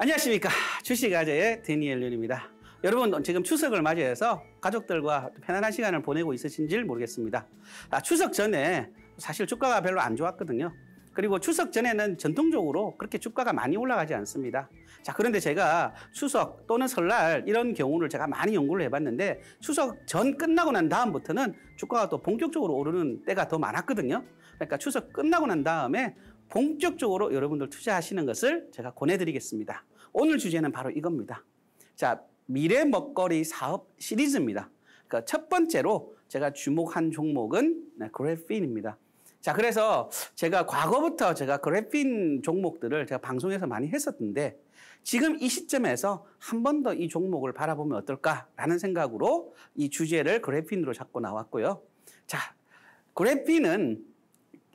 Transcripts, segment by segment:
안녕하십니까. 주식아재의 데니엘 륜입니다. 여러분 지금 추석을 맞이해서 가족들과 편안한 시간을 보내고 있으신지 모르겠습니다. 아, 추석 전에 사실 주가가 별로 안 좋았거든요. 그리고 추석 전에는 전통적으로 그렇게 주가가 많이 올라가지 않습니다. 자, 그런데 제가 추석 또는 설날 이런 경우를 제가 많이 연구를 해봤는데 추석 전 끝나고 난 다음부터는 주가가 또 본격적으로 오르는 때가 더 많았거든요. 그러니까 추석 끝나고 난 다음에 본격적으로 여러분들 투자하시는 것을 제가 권해드리겠습니다. 오늘 주제는 바로 이겁니다. 자, 미래 먹거리 사업 시리즈입니다. 그러니까 첫 번째로 제가 주목한 종목은 네, 그래핀입니다. 자, 그래서 제가 과거부터 제가 그래핀 종목들을 제가 방송에서 많이 했었는데 지금 이 시점에서 한 번 더 이 종목을 바라보면 어떨까라는 생각으로 이 주제를 그래핀으로 잡고 나왔고요. 자, 그래핀은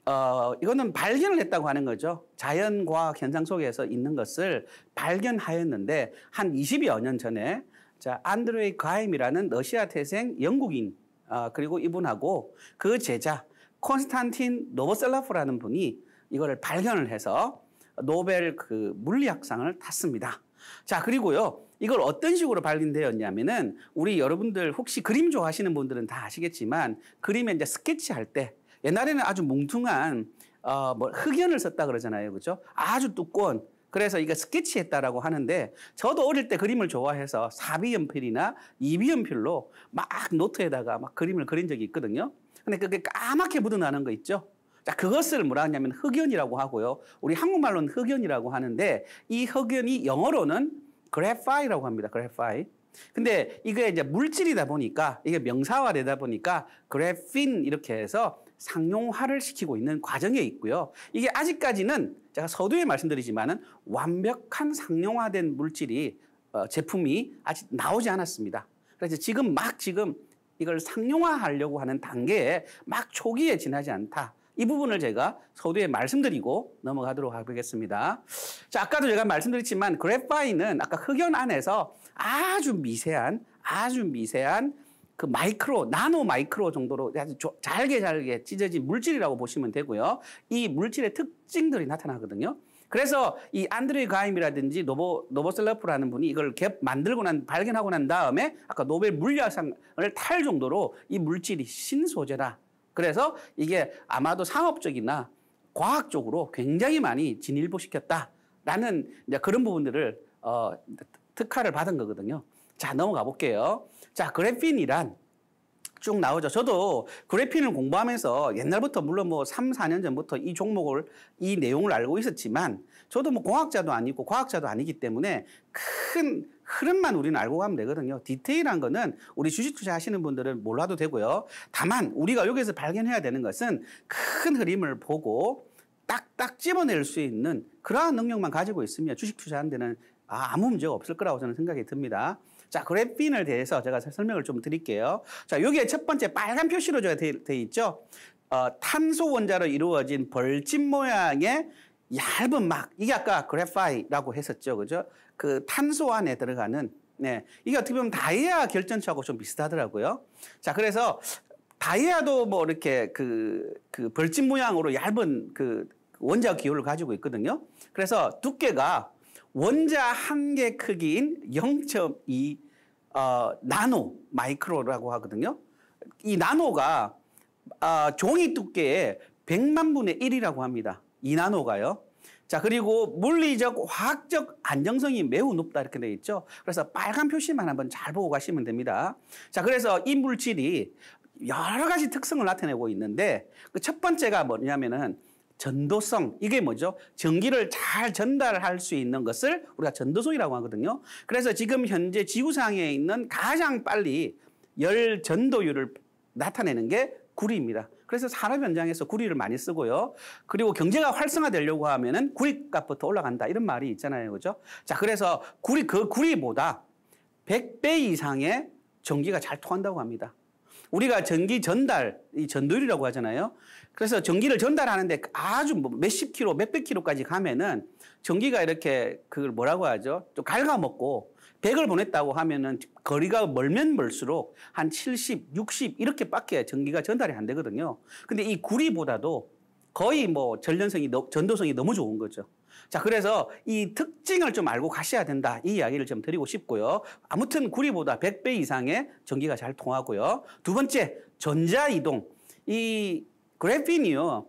어, 이거는 발견을 했다고 하는 거죠. 자연과학 현상 속에서 있는 것을 발견하였는데 한 20여 년 전에 자, 안드로이 가임이라는 러시아 태생 영국인 아, 그리고 이분하고 그 제자 콘스탄틴 노버셀라프라는 분이 이거를 발견을 해서 노벨 그 물리학상을 탔습니다. 자, 그리고요. 이걸 어떤 식으로 발견되었냐면은 우리 여러분들 혹시 그림 좋아하시는 분들은 다 아시겠지만 그림에 이제 스케치할 때 옛날에는 아주 뭉퉁한 어, 뭐 흑연을 썼다 그러잖아요. 그죠? 아주 두꺼운. 그래서 이거 스케치했다라고 하는데 저도 어릴 때 그림을 좋아해서 사비연필이나 이비연필로 막 노트에다가 막 그림을 그린 적이 있거든요. 근데 그게 까맣게 묻어나는 거 있죠? 자, 그것을 뭐라 하냐면 흑연이라고 하고요. 우리 한국말로는 흑연이라고 하는데 이 흑연이 영어로는 그래파이라고 합니다. 그래파이. 근데 이게 이제 물질이다 보니까 이게 명사화되다 보니까 그래핀 이렇게 해서 상용화를 시키고 있는 과정에 있고요. 이게 아직까지는 제가 서두에 말씀드리지만은 완벽한 상용화된 물질이 어, 제품이 아직 나오지 않았습니다. 그래서 지금 막 지금 이걸 상용화하려고 하는 단계에 막 초기에 지나지 않다. 이 부분을 제가 서두에 말씀드리고 넘어가도록 하겠습니다. 자, 아까도 제가 말씀드렸지만 그래파인은 아까 흑연 안에서 아주 미세한 아주 미세한 그 마이크로, 나노 마이크로 정도로 아주 잘게 잘게 찢어진 물질이라고 보시면 되고요. 이 물질의 특징들이 나타나거든요. 그래서 이 안드레이 가임이라든지 노보, 노보셀라프라는 분이 이걸 갭 만들고 난, 발견하고 난 다음에 아까 노벨 물리학상을 탈 정도로 이 물질이 신소재다. 그래서 이게 아마도 상업적이나 과학적으로 굉장히 많이 진일보시켰다라는 이제 그런 부분들을 어, 특화를 받은 거거든요. 자, 넘어가 볼게요. 자, 그래핀이란 쭉 나오죠. 저도 그래핀을 공부하면서 옛날부터 물론 뭐 3, 4년 전부터 이 종목을 이 내용을 알고 있었지만 저도 뭐 공학자도 아니고 과학자도 아니기 때문에 큰 흐름만 우리는 알고 가면 되거든요. 디테일한 거는 우리 주식 투자하시는 분들은 몰라도 되고요. 다만 우리가 여기서 발견해야 되는 것은 큰 흐름을 보고 딱딱 집어낼 수 있는 그러한 능력만 가지고 있으면 주식 투자하는 데는 아, 아무 문제가 없을 거라고 저는 생각이 듭니다. 자, 그래핀을 대해서 제가 설명을 좀 드릴게요. 자, 여기에 첫 번째 빨간 표시로 제가 돼, 돼 있죠. 어, 탄소 원자로 이루어진 벌집 모양의 얇은 막 이게 아까 그래파이라고 했었죠. 그죠? 그 탄소 안에 들어가는 네. 이게 어떻게 보면 다이아 결정체하고좀 비슷하더라고요. 자, 그래서 다이아도 뭐 이렇게 그, 그 벌집 모양으로 얇은 그 원자 기호를 가지고 있거든요. 그래서 두께가 원자 한 개 크기인 0.2 어, 나노 마이크로라고 하거든요. 이 나노가 아, 종이 두께의 100만 분의 1이라고 합니다. 이 나노가요. 자, 그리고 물리적, 화학적 안정성이 매우 높다 이렇게 되어 있죠. 그래서 빨간 표시만 한번 잘 보고 가시면 됩니다. 자, 그래서 이 물질이 여러 가지 특성을 나타내고 있는데 그 첫 번째가 뭐냐면은 전도성 이게 뭐죠? 전기를 잘 전달할 수 있는 것을 우리가 전도성이라고 하거든요. 그래서 지금 현재 지구상에 있는 가장 빨리 열 전도율을 나타내는 게 구리입니다. 그래서 산업 현장에서 구리를 많이 쓰고요. 그리고 경제가 활성화되려고 하면은 구리값부터 올라간다 이런 말이 있잖아요, 그죠? 자, 그래서 구리 그 구리보다 100배 이상의 전기가 잘 통한다고 합니다. 우리가 전기 전달, 이 전도율이라고 하잖아요. 그래서 전기를 전달하는데 아주 뭐 몇십 킬로, 몇백 킬로까지 가면은 전기가 이렇게 그걸 뭐라고 하죠? 좀 갉아먹고 100을 보냈다고 하면은 거리가 멀면 멀수록 한 70, 60 이렇게밖에 전기가 전달이 안 되거든요. 근데 이 구리보다도 거의 뭐 전련성이, 전도성이 너무 좋은 거죠. 자, 그래서 이 특징을 좀 알고 가셔야 된다. 이 이야기를 좀 드리고 싶고요. 아무튼 구리보다 100배 이상의 전기가 잘 통하고요. 두 번째, 전자이동. 이 그래핀이요.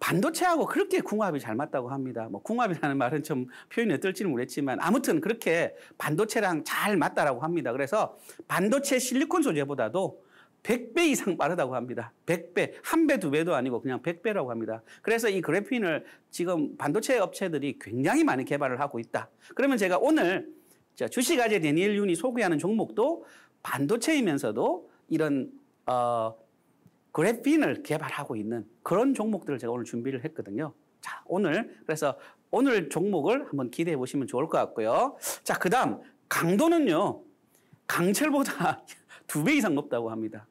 반도체하고 그렇게 궁합이 잘 맞다고 합니다. 뭐 궁합이라는 말은 좀 표현이 어떨지는 모르겠지만 아무튼 그렇게 반도체랑 잘 맞다라고 합니다. 그래서 반도체 실리콘 소재보다도 100배 이상 빠르다고 합니다. 100배, 한 배, 두 배도 아니고 그냥 100배라고 합니다. 그래서 이 그래핀을 지금 반도체 업체들이 굉장히 많이 개발을 하고 있다. 그러면 제가 오늘 주식아재 데니엘 윤이 소개하는 종목도 반도체이면서도 이런 어, 그래핀을 개발하고 있는 그런 종목들을 제가 오늘 준비를 했거든요. 자, 오늘 그래서 오늘 종목을 한번 기대해 보시면 좋을 것 같고요. 자, 그다음 강도는요. 강철보다 두 배 이상 높다고 합니다.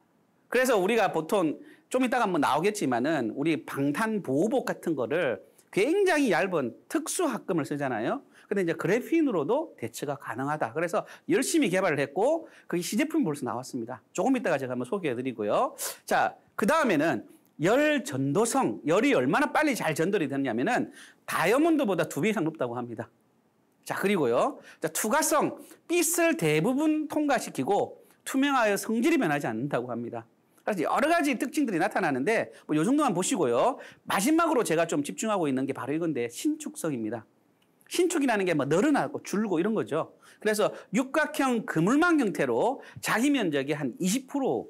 그래서 우리가 보통 좀 이따가 한번 나오겠지만은 우리 방탄 보호복 같은 거를 굉장히 얇은 특수 합금을 쓰잖아요. 근데 이제 그래핀으로도 대체가 가능하다. 그래서 열심히 개발을 했고 그게 시제품이 벌써 나왔습니다. 조금 이따가 제가 한번 소개해 드리고요. 자, 그 다음에는 열 전도성, 열이 얼마나 빨리 잘 전달이 되냐면은 다이아몬드보다 두 배 이상 높다고 합니다. 자, 그리고요. 자, 투과성, 빛을 대부분 통과시키고 투명하여 성질이 변하지 않는다고 합니다. 따라서 여러 가지 특징들이 나타나는데 뭐요 정도만 보시고요. 마지막으로 제가 좀 집중하고 있는 게 바로 이건데 신축성입니다. 신축이라는 게뭐 늘어나고 줄고 이런 거죠. 그래서 육각형 그물망 형태로 자기 면적이 한20%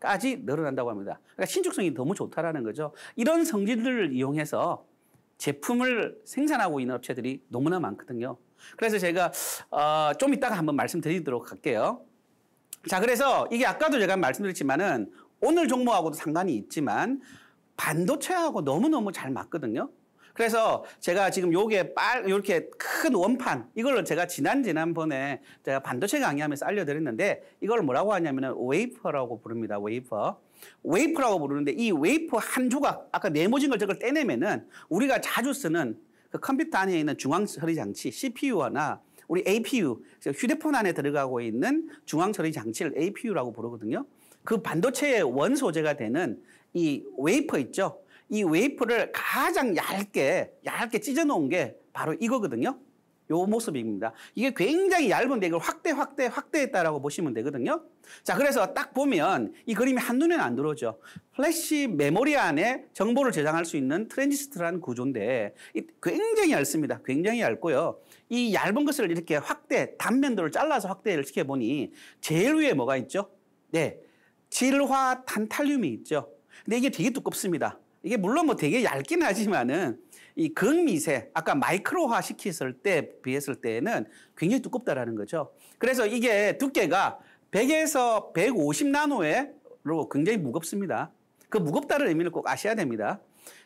까지 늘어난다고 합니다. 그러니까 신축성이 너무 좋다라는 거죠. 이런 성질들을 이용해서 제품을 생산하고 있는 업체들이 너무나 많거든요. 그래서 제가 어, 좀 이따가 한번 말씀드리도록 할게요. 자, 그래서 이게 아까도 제가 말씀드렸지만은 오늘 종목하고도 상관이 있지만 반도체하고 너무너무 잘 맞거든요. 그래서 제가 지금 요게 빨, 요렇게 큰 원판, 이걸로 제가 지난, 지난번에 제가 반도체 강의하면서 알려드렸는데 이걸 뭐라고 하냐면은 웨이퍼라고 부릅니다. 웨이퍼. 웨이퍼라고 부르는데 이 웨이퍼 한 조각, 아까 네모진 걸 저걸 떼내면은 우리가 자주 쓰는 그 컴퓨터 안에 있는 중앙 처리 장치, CPU나 우리 APU, 휴대폰 안에 들어가고 있는 중앙 처리 장치를 APU라고 부르거든요. 그 반도체의 원소재가 되는 이 웨이퍼 있죠. 이 웨이퍼를 가장 얇게 얇게 찢어 놓은 게 바로 이거거든요. 요 모습입니다. 이게 굉장히 얇은데 이걸 확대 확대 확대했다라고 보시면 되거든요. 자, 그래서 딱 보면 이 그림이 한눈에 안 들어오죠. 플래시 메모리 안에 정보를 저장할 수 있는 트랜지스터라는 구조인데 굉장히 얇습니다. 굉장히 얇고요. 이 얇은 것을 이렇게 확대 단면도를 잘라서 확대를 시켜 보니 제일 위에 뭐가 있죠? 네. 질화 탄탈륨이 있죠. 근데 이게 되게 두껍습니다. 이게 물론 뭐 되게 얇긴 하지만은 이 극미세, 아까 마이크로화 시켰을 때 비했을 때는 에 굉장히 두껍다라는 거죠. 그래서 이게 두께가 100에서 150 나노에로 굉장히 무겁습니다. 그 무겁다는 의미를 꼭 아셔야 됩니다.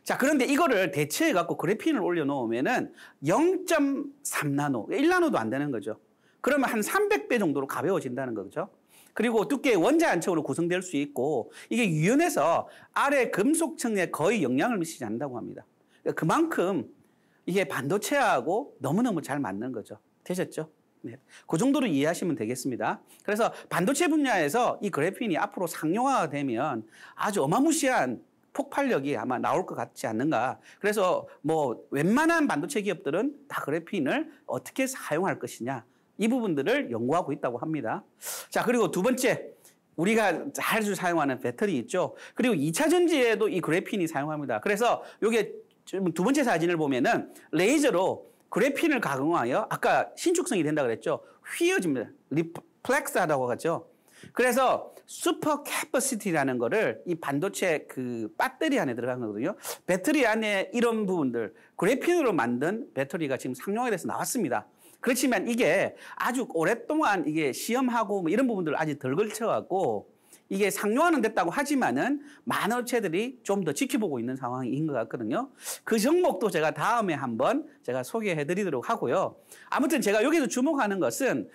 자, 그런데 이거를 대체해 갖고 그래핀을 올려 놓으면은 0.3 나노, 1 나노도 안 되는 거죠. 그러면 한 300배 정도로 가벼워진다는 거죠. 그리고 두께 원자 안착으로 구성될 수 있고 이게 유연해서 아래 금속층에 거의 영향을 미치지 않는다고 합니다. 그러니까 그만큼 이게 반도체하고 너무너무 잘 맞는 거죠. 되셨죠? 네. 그 정도로 이해하시면 되겠습니다. 그래서 반도체 분야에서 이 그래핀이 앞으로 상용화가 되면 아주 어마무시한 폭발력이 아마 나올 것 같지 않는가. 그래서 뭐 웬만한 반도체 기업들은 다 그래핀을 어떻게 사용할 것이냐. 이 부분들을 연구하고 있다고 합니다. 자, 그리고 두 번째. 우리가 잘주 사용하는 배터리 있죠. 그리고 2차 전지에도 이 그래핀이 사용합니다. 그래서 요게 두 번째 사진을 보면은 레이저로 그래핀을 가공하여 아까 신축성이 된다 그랬죠. 휘어집니다. 리플렉스하다고 하죠. 그래서 슈퍼 캐퍼시티라는 거를 이 반도체 그 배터리 안에 들어간 거거든요. 배터리 안에 이런 부분들 그래핀으로 만든 배터리가 지금 상용화돼서 나왔습니다. 그렇지만 이게 아주 오랫동안 이게 시험하고 뭐 이런 부분들 아직 덜 걸쳐갖고 이게 상용화는 됐다고 하지만은 많은 업체들이 좀 더 지켜보고 있는 상황인 것 같거든요. 그 종목도 제가 다음에 한번 제가 소개해 드리도록 하고요. 아무튼 제가 여기서 주목하는 것은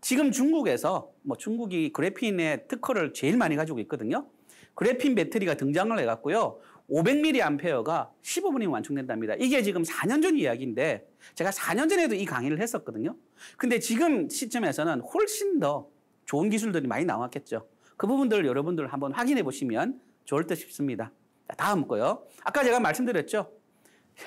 지금 중국에서 뭐 중국이 그래핀의 특허를 제일 많이 가지고 있거든요. 그래핀 배터리가 등장을 해갖고요. 500mA가 h 15분이면 완충된답니다. 이게 지금 4년 전 이야기인데 제가 4년 전에도 이 강의를 했었거든요. 근데 지금 시점에서는 훨씬 더 좋은 기술들이 많이 나왔겠죠. 그부분들 여러분들 한번 확인해 보시면 좋을 듯 싶습니다. 다음 거요. 아까 제가 말씀드렸죠.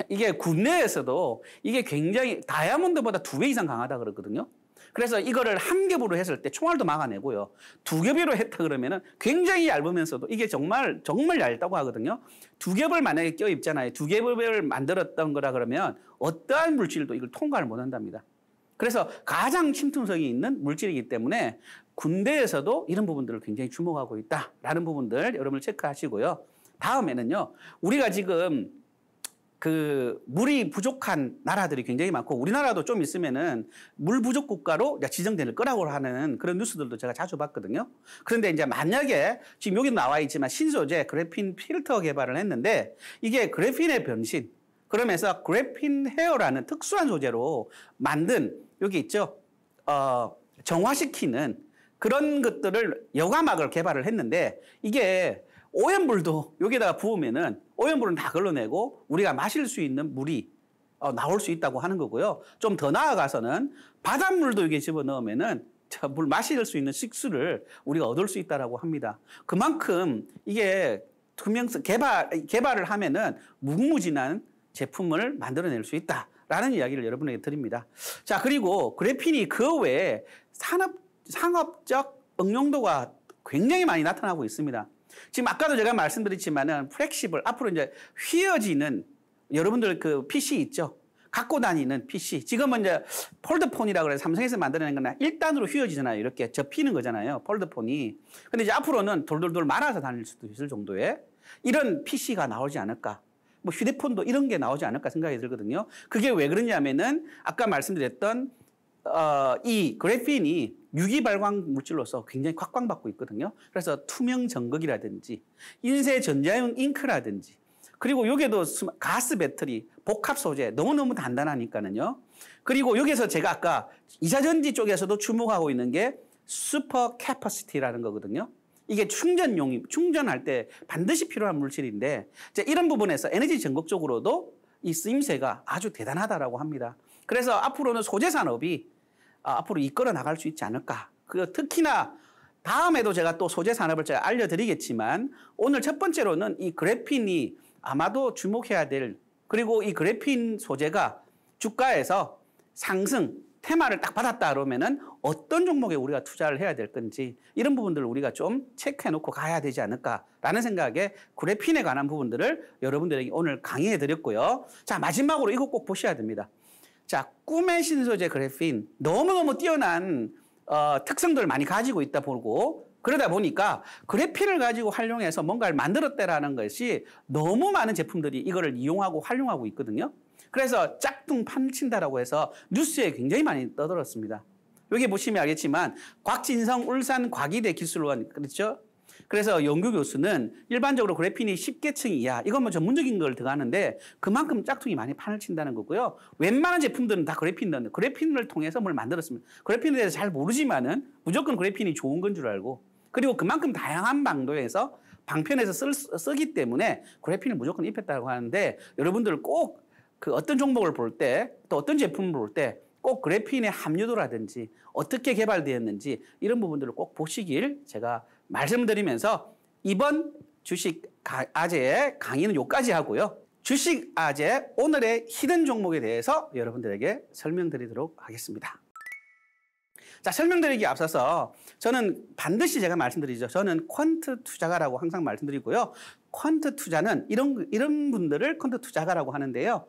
이게 국내에서도 이게 굉장히 다이아몬드보다 두 배 이상 강하다 그러거든요. 그래서 이거를 한 겹으로 했을 때 총알도 막아내고요. 두 겹으로 했다 그러면은 굉장히 얇으면서도 이게 정말 정말 얇다고 하거든요. 두 겹을 만약에 껴 입잖아요. 두 겹을 만들었던 거라 그러면 어떠한 물질도 이걸 통과를 못 한답니다. 그래서 가장 침투성이 있는 물질이기 때문에 군대에서도 이런 부분들을 굉장히 주목하고 있다라는 부분들 여러분 체크하시고요. 다음에는요. 우리가 지금 그 물이 부족한 나라들이 굉장히 많고 우리나라도 좀 있으면은 물 부족 국가로 지정될 거라고 하는 그런 뉴스들도 제가 자주 봤거든요. 그런데 이제 만약에 지금 여기 나와 있지만 신소재 그래핀 필터 개발을 했는데 이게 그래핀의 변신 그러면서 그래핀 헤어라는 특수한 소재로 만든 여기 있죠. 어, 정화시키는 그런 것들을 여과막을 개발을 했는데 이게 오염물도 여기다가 에 부으면은 오염물은 다 걸러내고 우리가 마실 수 있는 물이 어, 나올 수 있다고 하는 거고요. 좀 더 나아가서는 바닷물도 여기에 집어넣으면은 물 마실 수 있는 식수를 우리가 얻을 수 있다라고 합니다. 그만큼 이게 투명성 개발 개발을 하면은 무궁무진한 제품을 만들어낼 수 있다라는 이야기를 여러분에게 드립니다. 자 그리고 그래핀이 그 외에 산업 상업적 응용도가 굉장히 많이 나타나고 있습니다. 지금 아까도 제가 말씀드렸지만은 플렉시블 앞으로 이제 휘어지는 여러분들 그 PC 있죠. 갖고 다니는 PC. 지금은 이제 폴드폰이라고 그래서 삼성에서 만들어낸 거나 1단으로 휘어지잖아요. 이렇게 접히는 거잖아요. 폴드폰이. 근데 이제 앞으로는 돌돌돌 말아서 다닐 수도 있을 정도의 이런 PC가 나오지 않을까. 뭐 휴대폰도 이런 게 나오지 않을까 생각이 들거든요. 그게 왜 그러냐면은 아까 말씀드렸던 어, 이 그래핀이 유기발광 물질로서 굉장히 곽광받고 있거든요. 그래서 투명 전극이라든지 인쇄 전자용 잉크라든지 그리고 여기에도 가스 배터리, 복합 소재 너무너무 단단하니까는요. 그리고 여기서 제가 아까 이사전지 쪽에서도 주목하고 있는 게 슈퍼 캐퍼시티라는 거거든요. 이게 충전용, 충전할 때 반드시 필요한 물질인데 이런 부분에서 에너지 전극적으로도 이 쓰임새가 아주 대단하다라고 합니다. 그래서 앞으로는 소재 산업이 어, 앞으로 이끌어 나갈 수 있지 않을까. 그 특히나 다음에도 제가 또 소재 산업을 제가 알려드리겠지만 오늘 첫 번째로는 이 그래핀이 아마도 주목해야 될 그리고 이 그래핀 소재가 주가에서 상승 테마를 딱 받았다 그러면은 어떤 종목에 우리가 투자를 해야 될 건지 이런 부분들을 우리가 좀 체크해 놓고 가야 되지 않을까라는 생각에 그래핀에 관한 부분들을 여러분들에게 오늘 강의해 드렸고요. 자, 마지막으로 이거 꼭 보셔야 됩니다. 자, 꿈의 신소재 그래핀 너무너무 뛰어난 어, 특성들을 많이 가지고 있다 보고 그러다 보니까 그래핀을 가지고 활용해서 뭔가를 만들었다라는 것이 너무 많은 제품들이 이거를 이용하고 활용하고 있거든요. 그래서 짝퉁 판친다라고 해서 뉴스에 굉장히 많이 떠들었습니다. 여기 보시면 알겠지만 곽진성 울산 과기대 기술원 그렇죠? 그래서 연구 교수는 일반적으로 그래핀이 10개층 이야. 이건 뭐 전문적인 걸 들어가는데 그만큼 짝퉁이 많이 판을 친다는 거고요. 웬만한 제품들은 다 그래핀 넣는 그래핀을 통해서 뭘 만들었습니다. 그래핀에 대해서 잘 모르지만은 무조건 그래핀이 좋은 건 줄 알고 그리고 그만큼 다양한 방도에서 방편에서 쓸, 쓰기 때문에 그래핀을 무조건 입혔다고 하는데 여러분들 꼭 그 어떤 종목을 볼 때 또 어떤 제품을 볼 때 꼭 그래핀의 함유도라든지 어떻게 개발되었는지 이런 부분들을 꼭 보시길 제가 말씀드리면서 이번 주식 아재 의 강의는 여기까지 하고요. 주식 아재 오늘의 히든 종목에 대해서 여러분들에게 설명드리도록 하겠습니다. 자, 설명드리기 앞서서 저는 반드시 제가 말씀드리죠. 저는 퀀트 투자가라고 항상 말씀드리고요. 퀀트 투자는 이런, 이런 분들을 퀀트 투자가라고 하는데요.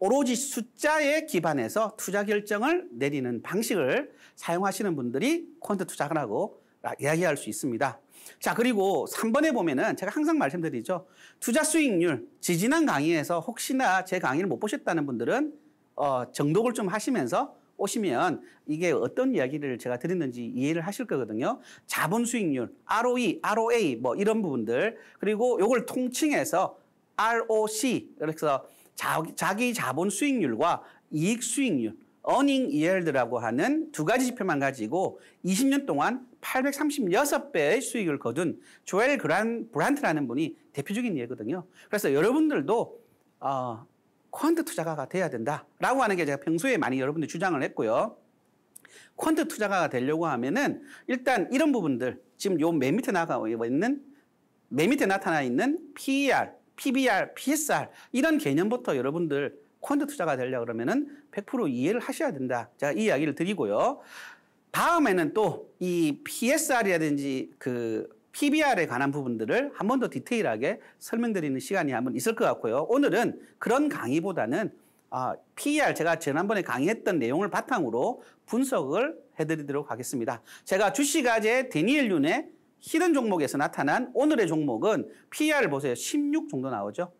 오로지 숫자에 기반해서 투자 결정을 내리는 방식을 사용하시는 분들이 퀀트 투자가라고 이야기할 수 있습니다. 자, 그리고 3번에 보면은 제가 항상 말씀드리죠. 투자 수익률, 지지난 강의에서 혹시나 제 강의를 못 보셨다는 분들은 어, 정독을 좀 하시면서 오시면 이게 어떤 이야기를 제가 드렸는지 이해를 하실 거거든요. 자본 수익률, ROE, ROA 뭐 이런 부분들 그리고 요걸 통칭해서 ROC 그래서 자, 자기 자본 수익률과 이익 수익률, 어닝 이열드라고 하는 두 가지 지표만 가지고 20년 동안 836배의 수익을 거둔 조엘 그란, 브란트라는 분이 대표적인 예거든요. 그래서 여러분들도 어, 퀀트 투자가가 돼야 된다라고 하는 게 제가 평소에 많이 여러분들 주장을 했고요. 퀀트 투자가가 되려고 하면은 일단 이런 부분들 지금 요 맨 밑에 나가 있는 맨 밑에 나타나 있는 PER, PBR, PSR 이런 개념부터 여러분들 퀀트 투자가 되려 그러면은 100% 이해를 하셔야 된다. 제가 이 이야기를 드리고요. 다음에는 또 이 PSR이라든지 그 PBR에 관한 부분들을 한 번 더 디테일하게 설명드리는 시간이 한번 있을 것 같고요. 오늘은 그런 강의보다는 아, PER 제가 지난번에 강의했던 내용을 바탕으로 분석을 해드리도록 하겠습니다. 제가 주식아제 데니엘 윤의 히든 종목에서 나타난 오늘의 종목은 PER 보세요. 16 정도 나오죠.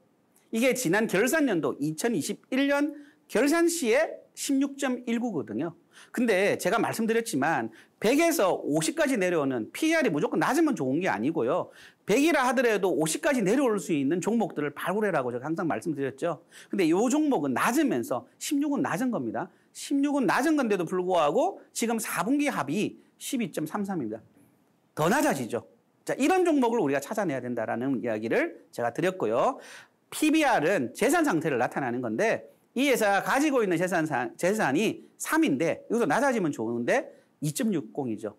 이게 지난 결산년도 2021년 결산 시에 16.19거든요. 근데 제가 말씀드렸지만 100에서 50까지 내려오는 p r 이 무조건 낮으면 좋은 게 아니고요. 100이라 하더라도 50까지 내려올 수 있는 종목들을 발굴해라고 제가 항상 말씀드렸죠. 근데 이 종목은 낮으면서 16은 낮은 겁니다. 16은 낮은 건데도 불구하고 지금 4분기 합이 12.33입니다. 더 낮아지죠. 자, 이런 종목을 우리가 찾아내야 된다라는 이야기를 제가 드렸고요. PBR은 재산 상태를 나타내는 건데 이 회사가 가지고 있는 재산, 재산이 3인데 이것도 낮아지면 좋은데 2.60이죠.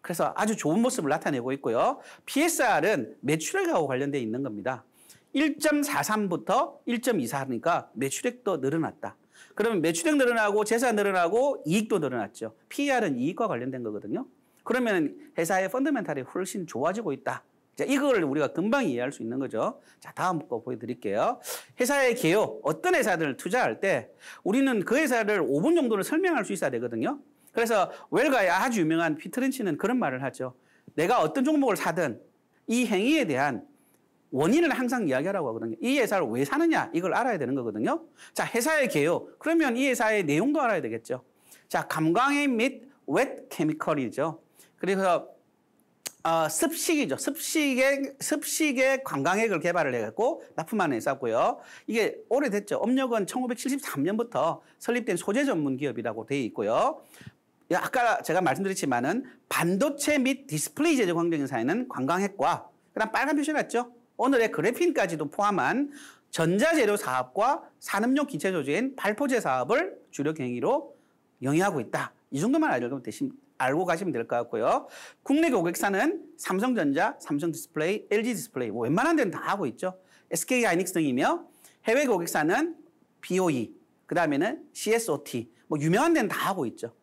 그래서 아주 좋은 모습을 나타내고 있고요. PSR은 매출액하고 관련되어 있는 겁니다. 1.43부터 1.24니까 매출액도 늘어났다. 그러면 매출액 늘어나고 재산 늘어나고 이익도 늘어났죠. PER은 이익과 관련된 거거든요. 그러면 회사의 펀드멘탈이 훨씬 좋아지고 있다. 자, 이걸 우리가 금방 이해할 수 있는 거죠. 자, 다음 거 보여드릴게요. 회사의 개요. 어떤 회사들 을 투자할 때 우리는 그 회사를 5분 정도를 설명할 수 있어야 되거든요. 그래서 웰가의 아주 유명한 피트렌치는 그런 말을 하죠. 내가 어떤 종목을 사든 이 행위에 대한 원인을 항상 이야기하라고 하거든요. 이 회사를 왜 사느냐 이걸 알아야 되는 거거든요. 자, 회사의 개요. 그러면 이 회사의 내용도 알아야 되겠죠. 자, 감광의 및웻 케미컬이죠. 그래서 어, 습식이죠. 습식의 습식의 관광액을 개발을 해갖고 납품하는 회사고요. 이게 오래됐죠. 업력은 1973년부터 설립된 소재 전문 기업이라고 되어 있고요. 아까 제가 말씀드렸지만은 반도체 및 디스플레이 제조 환경 사에는 관광핵과 그다음 빨간 표시 났죠. 오늘의 그래핀까지도 포함한 전자재료 사업과 산업용 기체 조직인 발포제 사업을 주력 행위로 영위하고 있다. 이 정도만 알려주면 되십니다 알고 가시면 될 것 같고요. 국내 고객사는 삼성전자, 삼성디스플레이, LG디스플레이 뭐 웬만한 데는 다 하고 있죠. SK 하이닉스 등이며 해외 고객사는 BOE, 그 다음에는 CSOT 뭐 유명한 데는 다 하고 있죠.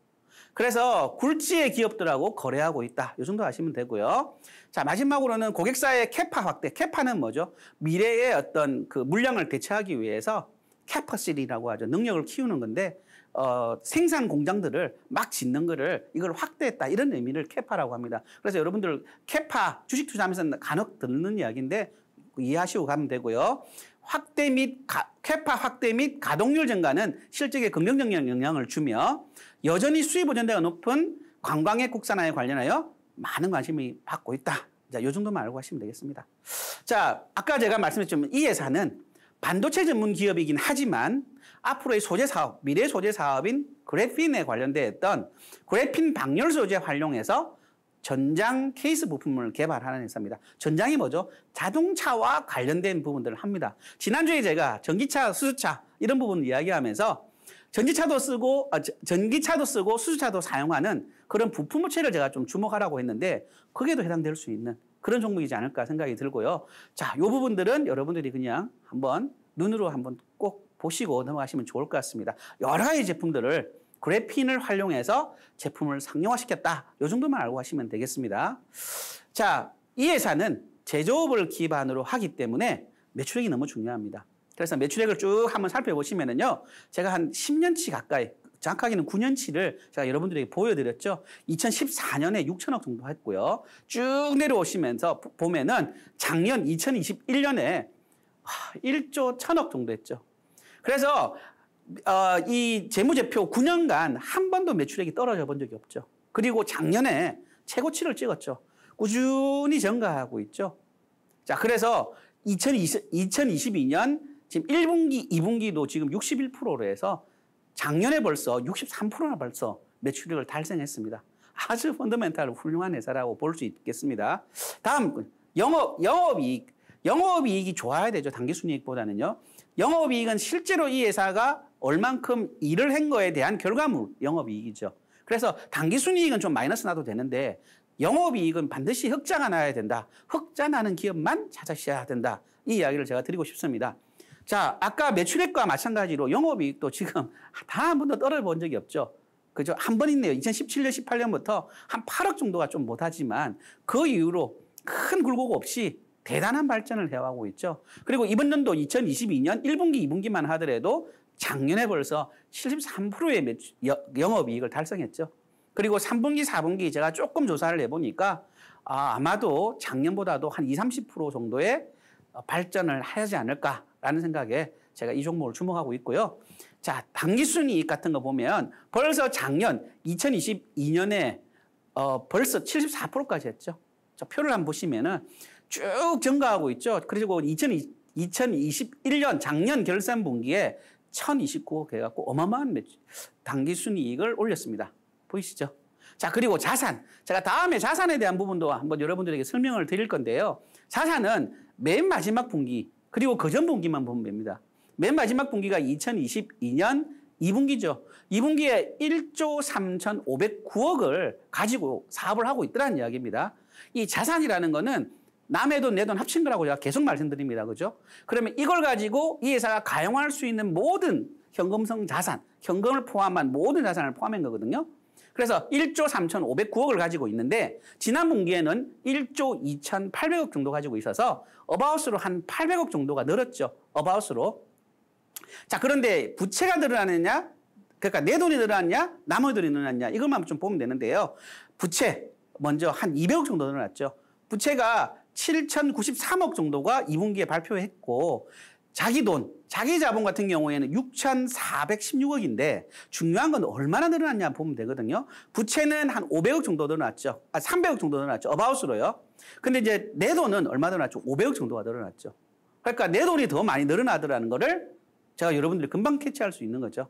그래서 굴지의 기업들하고 거래하고 있다. 요 정도 아시면 되고요. 자, 마지막으로는 고객사의 캐파 확대. 캐파는 뭐죠? 미래의 어떤 그 물량을 대체하기 위해서 캐퍼실이라고 하죠. 능력을 키우는 건데 어, 생산 공장들을 막 짓는 거를 이걸 확대했다 이런 의미를 캐파라고 합니다. 그래서 여러분들 캐파 주식 투자하면서 간혹 듣는 이야기인데 이해하시고 가면 되고요. 확대 및 가, 캐파 확대 및 가동률 증가는 실적에 긍정적 영향을 주며 여전히 수입 보전대가 높은 관광의 국산화에 관련하여 많은 관심이 받고 있다. 자, 요 정도만 알고 하시면 되겠습니다. 자, 아까 제가 말씀드렸지만 이 예산은 반도체 전문 기업이긴 하지만 앞으로의 소재 사업, 미래 소재 사업인 그래핀에 관련되었던 그래핀 방열 소재 활용해서 전장 케이스 부품을 개발하는 회사입니다. 전장이 뭐죠? 자동차와 관련된 부분들을 합니다. 지난주에 제가 전기차, 수주차 이런 부분 이야기하면서 전기차도 쓰고 아, 전기차도 쓰고 수주차도 사용하는 그런 부품업체를 제가 좀 주목하라고 했는데 그게도 해당될 수 있는 그런 종목이지 않을까 생각이 들고요. 자, 요 부분들은 여러분들이 그냥 한번 눈으로 한번 보시고 넘어가시면 좋을 것 같습니다. 여러 가지 제품들을 그래핀을 활용해서 제품을 상용화시켰다. 이 정도만 알고 하시면 되겠습니다. 자, 이 회사는 제조업을 기반으로 하기 때문에 매출액이 너무 중요합니다. 그래서 매출액을 쭉 한번 살펴보시면은요. 제가 한 10년치 가까이 정확하게는 9년치를 제가 여러분들에게 보여드렸죠. 2014년에 6천억 정도 했고요. 쭉 내려오시면서 보면은 작년 2021년에 1조 1 천억 정도 했죠. 그래서 어, 이 재무제표 9년간 한 번도 매출액이 떨어져 본 적이 없죠. 그리고 작년에 최고치를 찍었죠. 꾸준히 증가하고 있죠. 자, 그래서 2020, 2022년 지금 1분기, 2분기도 지금 61%로 해서 작년에 벌써 63%나 벌써 매출액을 달성했습니다. 아주 펀더멘탈 훌륭한 회사라고 볼 수 있겠습니다. 다음 영업 영업이익 영업이익이 좋아야 되죠. 단기 순이익보다는요. 영업이익은 실제로 이 회사가 얼만큼 일을 한 거에 대한 결과물 영업이익이죠. 그래서 당기순이익은 좀 마이너스 나도 되는데 영업이익은 반드시 흑자가 나야 된다. 흑자 나는 기업만 찾아셔야 된다. 이 이야기를 제가 드리고 싶습니다. 자, 아까 매출액과 마찬가지로 영업이익도 지금 다 한 번도 떨어본 적이 없죠. 그죠? 한 번 있네요. 2017년, 18년부터 한 8억 정도가 좀 못하지만 그 이후로 큰 굴곡 없이 대단한 발전을 해와고 있죠. 그리고 이번 연도 2022년 1분기, 2분기만 하더라도 작년에 벌써 73%의 매출, 영업이익을 달성했죠. 그리고 3분기, 4분기 제가 조금 조사를 해보니까 아, 아마도 작년보다도 한 20, 30% 정도의 발전을 하지 않을까라는 생각에 제가 이 종목을 주목하고 있고요. 자, 당기순이익 같은 거 보면 벌써 작년 2022년에 어, 벌써 74%까지 했죠. 표를 한번 보시면은 쭉 증가하고 있죠. 그리고 2021년 작년 결산 분기에 1029억 해갖고 어마어마한 단기 순이익을 올렸습니다. 보이시죠? 자, 그리고 자산. 제가 다음에 자산에 대한 부분도 한번 여러분들에게 설명을 드릴 건데요. 자산은 맨 마지막 분기, 그리고 그 전 분기만 보면 됩니다. 맨 마지막 분기가 2022년 2분기죠. 2분기에 1조 3,509억을 가지고 사업을 하고 있더라는 이야기입니다. 이 자산이라는 거는 남의 돈, 내 돈 합친 거라고 제가 계속 말씀드립니다. 그죠? 그러면 이걸 가지고 이 회사가 가용할 수 있는 모든 현금성 자산, 현금을 포함한 모든 자산을 포함한 거거든요. 그래서 1조 3,509억을 가지고 있는데 지난 분기에는 1조 2,800억 정도 가지고 있어서 어바웃으로 한 800억 정도가 늘었죠. 어바웃으로. 자, 그런데 부채가 늘어나느냐? 그러니까 내 돈이 늘어났냐? 남의 돈이 늘어났냐? 이것만 좀 보면 되는데요. 부채 먼저 한 200억 정도 늘어났죠. 부채가 7,093억 정도가 2분기에 발표했고 자기 돈, 자기 자본 같은 경우에는 6,416억인데 중요한 건 얼마나 늘어났냐 보면 되거든요. 부채는 한 500억 정도 늘어났죠. 아, 300억 정도 늘어났죠. 어바웃으로요. 근데 이제 내 돈은 얼마 늘어났죠? 500억 정도가 늘어났죠. 그러니까 내 돈이 더 많이 늘어나더라는 거를 제가 여러분들이 금방 캐치할 수 있는 거죠.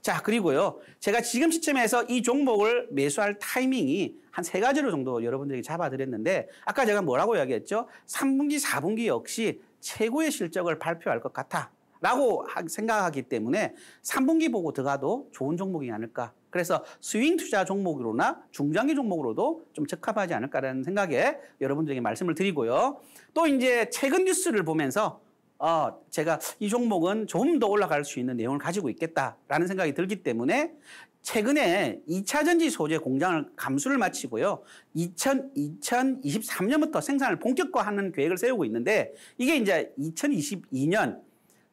자, 그리고요. 제가 지금 시점에서 이 종목을 매수할 타이밍이 한 세 가지로 정도 여러분들에게 잡아드렸는데 아까 제가 뭐라고 이야기했죠? 3분기, 4분기 역시 최고의 실적을 발표할 것 같아. 라고 생각하기 때문에 3분기 보고 들어가도 좋은 종목이 아닐까. 그래서 스윙 투자 종목으로나 중장기 종목으로도 좀 적합하지 않을까라는 생각에 여러분들에게 말씀을 드리고요. 또 이제 최근 뉴스를 보면서 어, 제가 이 종목은 좀 더 올라갈 수 있는 내용을 가지고 있겠다라는 생각이 들기 때문에 최근에 2차전지 소재 공장을 감수를 마치고요. 2000, 2023년부터 생산을 본격화하는 계획을 세우고 있는데 이게 이제 2022년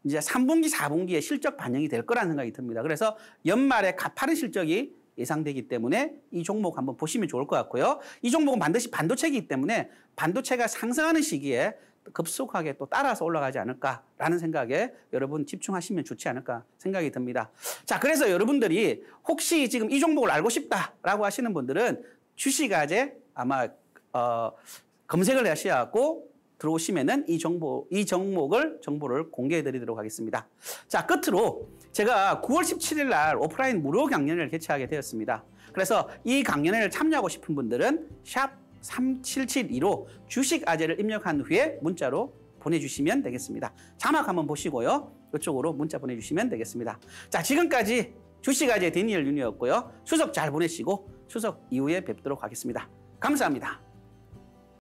이제 3분기, 4분기에 실적 반영이 될 거라는 생각이 듭니다. 그래서 연말에 가파른 실적이 예상되기 때문에 이 종목 한번 보시면 좋을 것 같고요. 이 종목은 반드시 반도체이기 때문에 반도체가 상승하는 시기에 급속하게 또 따라서 올라가지 않을까라는 생각에 여러분 집중하시면 좋지 않을까 생각이 듭니다. 자, 그래서 여러분들이 혹시 지금 이 종목을 알고 싶다라고 하시는 분들은 주식아재 아마 어, 검색을 하셔갖고 들어오시면은 이 정보, 이 종목을 정보를 공개해 드리도록 하겠습니다. 자, 끝으로 제가 9월 17일 날 오프라인 무료 강연을 개최하게 되었습니다. 그래서 이 강연을 참여하고 싶은 분들은 샵 3772로 주식 아재를 입력한 후에 문자로 보내주시면 되겠습니다. 자막 한번 보시고요. 이쪽으로 문자 보내주시면 되겠습니다. 자, 지금까지 주식 아재 데니얼 윤이었고요. 추석 잘 보내시고 추석 이후에 뵙도록 하겠습니다. 감사합니다.